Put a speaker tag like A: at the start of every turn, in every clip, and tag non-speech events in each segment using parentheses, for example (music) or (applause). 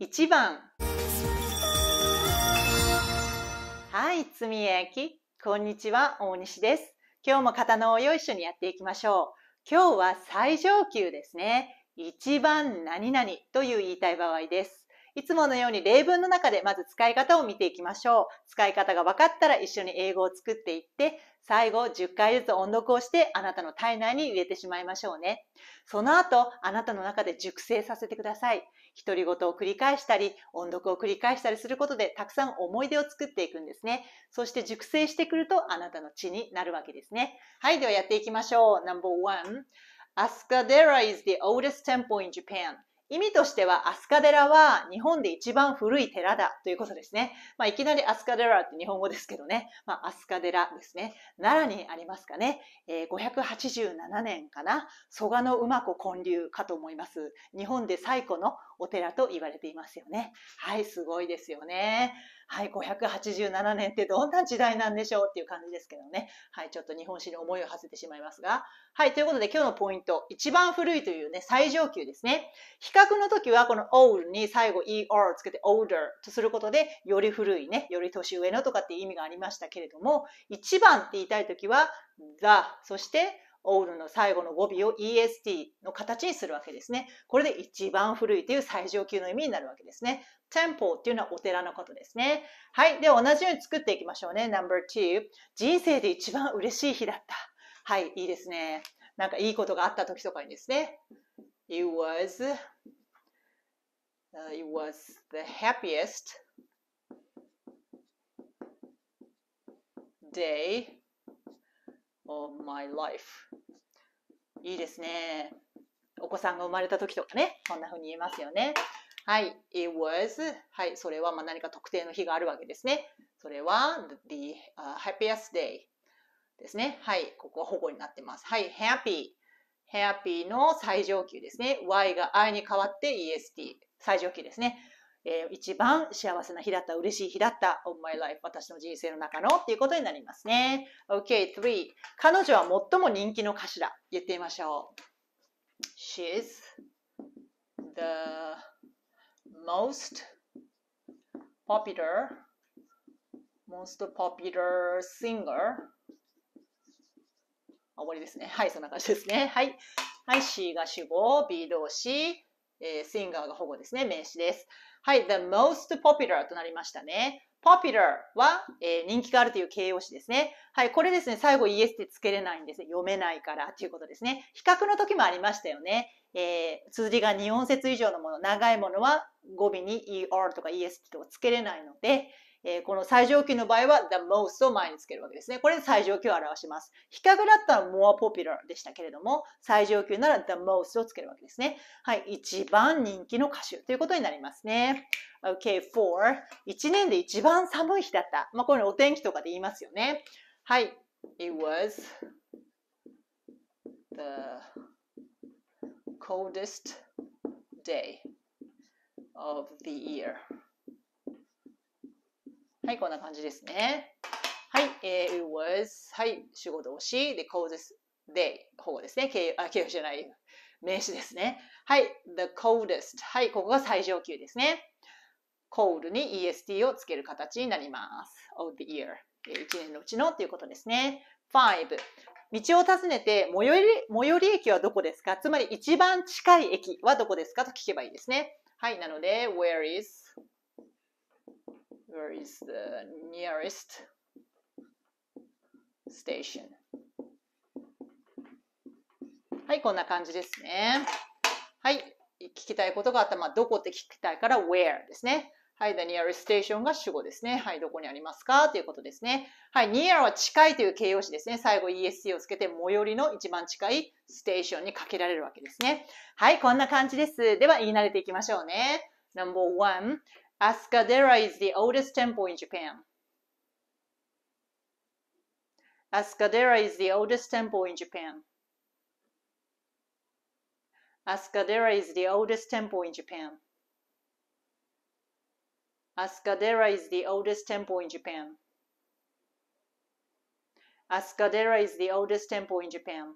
A: 1番はいつみえきこんにちは大西です今日も型をよいしょにやっていきましょう今日は最上級ですね一番何々という言いたい場合ですいつものように例文の中でまず使い方を見ていきましょう。使い方が分かったら一緒に英語を作っていって、最後10回ずつ音読をしてあなたの体内に入れてしまいましょうね。その後、あなたの中で熟成させてください。独り言を繰り返したり、音読を繰り返したりすることでたくさん思い出を作っていくんですね。そして熟成してくるとあなたの血になるわけですね。はい、ではやっていきましょう。No.1 a s k a d e r a is the oldest temple in Japan. 意味としては、アスカデラは日本で一番古い寺だということですね。まあ、いきなりアスカデラって日本語ですけどね。まあ、アスカデラですね。奈良にありますかね。えー、587年かな。蘇我の馬子建立かと思います。日本で最古のお寺と言われていますよね。はい、すごいですよね。はい、587年ってどんな時代なんでしょうっていう感じですけどね。はい、ちょっと日本史に思いを馳せてしまいますが。はい、ということで今日のポイント、一番古いというね、最上級ですね。比較の時はこの old に最後 er をつけて older とすることで、より古いね、より年上のとかっていう意味がありましたけれども、一番って言いたい時は the、そしてオールの最後の語尾を EST の形にするわけですね。これで一番古いという最上級の意味になるわけですね。temple っていうのはお寺のことですね。はい。では同じように作っていきましょうね。No.2 人生で一番嬉しい日だった。はい。いいですね。なんかいいことがあった時とかにですね。It was, it was the happiest day of my life いいですねお子さんが生まれた時とかねこんな風に言えますよねはい it was はいそれはま何か特定の日があるわけですねそれは the、uh, happiest day ですねはいここは保護になってますはい happy happy の最上級ですね y が i に変わって est 最上級ですねえー、一番幸せな日だった、嬉しい日だった、of my life 私の人生の中のっていうことになりますね。OK, three. 彼女は最も人気の歌手だ。言ってみましょう。She's the most popular most popular singer 終わりですね。はい、そんな感じですね。はい。はい、C が主語、B 動詞、えー、イン n g が保護ですね。名詞です。はい、the most popular となりましたね。popular は、えー、人気があるという形容詞ですね。はい、これですね、最後 es ってつけれないんです読めないからということですね。比較の時もありましたよね。えー、綴りが2音節以上のもの、長いものは語尾に er とか es とかつけれないので、えー、この最上級の場合は the most を前につけるわけですね。これで最上級を表します。比較だったら more popular でしたけれども、最上級なら the most をつけるわけですね。はい、一番人気の歌手ということになりますね。Okay, for 一年で一番寒い日だった。まあ、こういうのお天気とかで言いますよね。はい、it was the coldest day of the year. はい、こんな感じですね。はい、えー、it was, はい、主語動詞、the coldest day、保護ですね。形容、あ、形容じゃない、名詞ですね。はい、the coldest、はい、ここが最上級ですね。cold に est をつける形になります。of the year、えー、1年のうちのということですね。5、道を尋ねて最寄り、最寄り駅はどこですかつまり一番近い駅はどこですかと聞けばいいですね。はい、なので、where is Where is the nearest station? はい、こんな感じですね。はい、聞きたいことがあった。まあ、どこって聞きたいから where ですね。はい、the nearest station が主語ですね。はい、どこにありますかということですね。はい、near は近いという形容詞ですね。最後 esc をつけて、最寄りの一番近いステーションにかけられるわけですね。はい、こんな感じです。では、言い慣れていきましょうね。Number one, Asukadera is the oldest temple in Japan. Asukadera is the oldest temple in Japan. Asukadera is the oldest temple in Japan. Asukadera is the oldest temple in Japan. Asukadera is the oldest temple in Japan.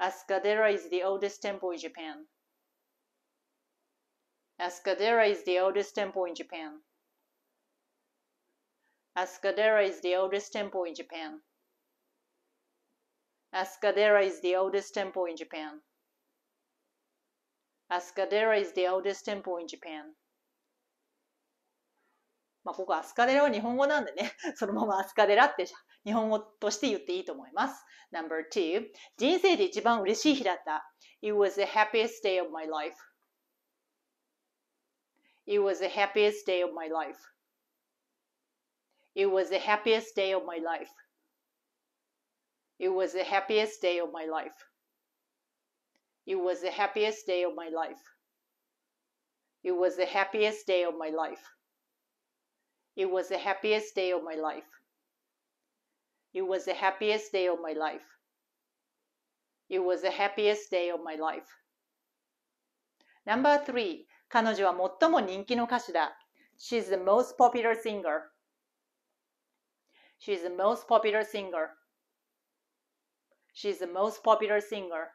A: Asukadera is the oldest temple in Japan. Escudera is the oldest temple in Japan. Escudera is the oldest temple in Japan. Escudera is the oldest temple in Japan. Escudera is the oldest temple in Japan. まあ、ここアスカデラは日本語なんでね、そのままアスカデラって日本語として言っていいと思います。Number (laughs) two, 人生で一番嬉しい日だった。It was the happiest day of my life. It was the happiest day of my life. It was the happiest day of my life. It was the happiest day of my life. It was the happiest day of my life. It was the happiest day of my life. It was the happiest day of my life. It was the happiest day of my life. It was the happiest day of my life. Number three, 彼女は最も人気の歌手だ。She's the most popular singer. She's the most popular singer. She's the most popular singer.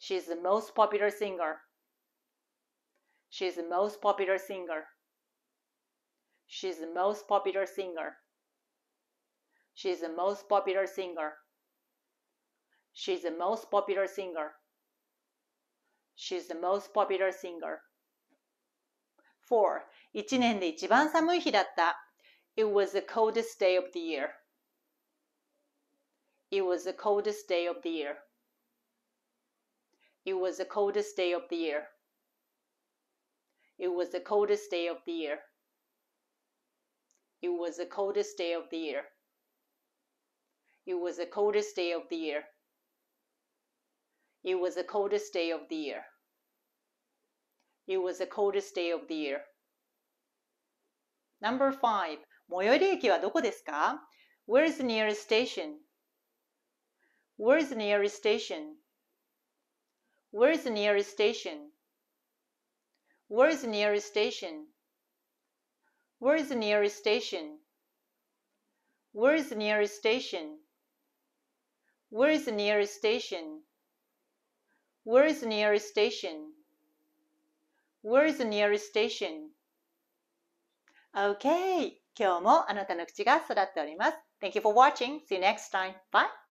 A: She's the most popular singer. She's the most popular singer. She's the most popular singer. She's the most popular singer. She's the most popular singer. She's the most popular singer. 4. 1年で一番寒い日だった。It was the coldest day of the year. It was the coldest day of the year. It was the coldest day of the year. It was the coldest day of the year. It was the coldest day of the year. It was the coldest day of the year. It was the coldest day of the year. It was the coldest day of the year. Number five. 最寄り駅はどこですか ?Where is the nearest station? Where is the nearest station? Where is the nearest station? Where is the nearest station? Where is the nearest station? Where is the nearest station? Where is the nearest station? Where is the nearest station? Where is the nearest station? Okay! 今日もあなたの口が育っております。Thank you for watching. See you next time. Bye!